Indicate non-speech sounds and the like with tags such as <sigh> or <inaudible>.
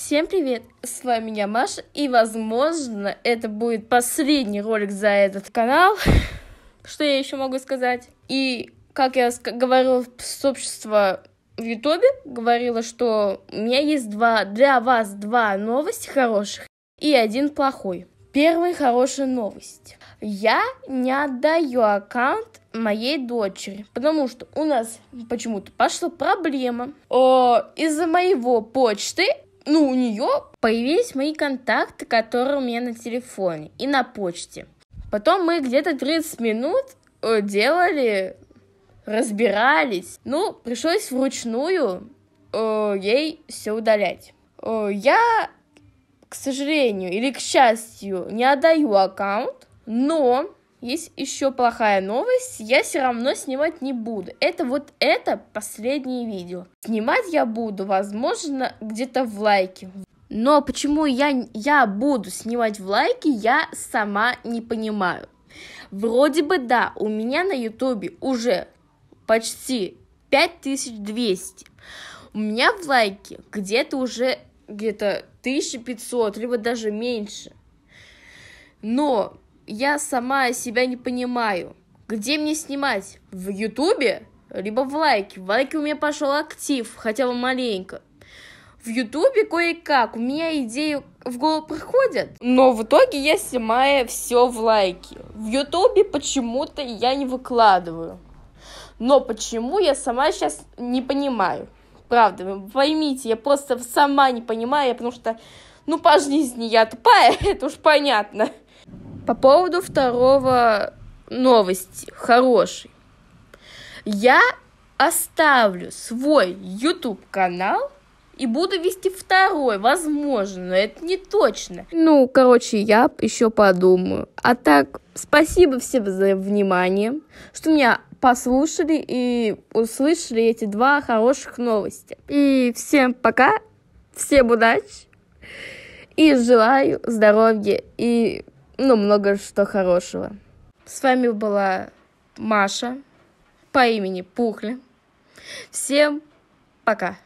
Всем привет! С вами я, Маша, и, возможно, это будет последний ролик за этот канал. <laughs> Что я еще могу сказать? И, как я говорила, сообщество в Ютубе говорила, что у меня есть два, для вас два новости хороших и один плохой. Первая хорошая новость. Я не отдаю аккаунт моей дочери, потому что у нас почему-то пошла проблема. О, из-за моего почты ну, у нее появились мои контакты, которые у меня на телефоне и на почте. Потом мы где-то 30 минут э, делали, разбирались. Ну, пришлось вручную э, ей все удалять. Э, я, к сожалению или к счастью, не отдаю аккаунт, но есть еще плохая новость, я все равно снимать не буду. Это вот это последнее видео. Снимать я буду, возможно, где-то в лайке. Но почему я, я буду снимать в лайке, я сама не понимаю. Вроде бы да, у меня на ютубе уже почти 5200. У меня в лайке где-то уже где-то 1500, либо даже меньше. Но я сама себя не понимаю. Где мне снимать? В Ютубе? Либо в лайке. В лайке у меня пошел актив, хотя бы маленько. В Ютубе кое-как, у меня идеи в голову приходят, но в итоге я снимаю все в лайке. В Ютубе почему-то я не выкладываю. Но почему я сама сейчас не понимаю. Правда, поймите, я просто сама не понимаю, потому что, ну, по жизни я тупая, <laughs> это уж понятно. По поводу второго новости, хороший. Я оставлю свой YouTube канал и буду вести второй, возможно, но это не точно. Ну, короче, я еще подумаю. А так, спасибо всем за внимание, что меня послушали и услышали эти два хороших новости. И всем пока, всем удачи и желаю здоровья и ну, много что хорошего. С вами была Маша по имени Пухля. Всем пока!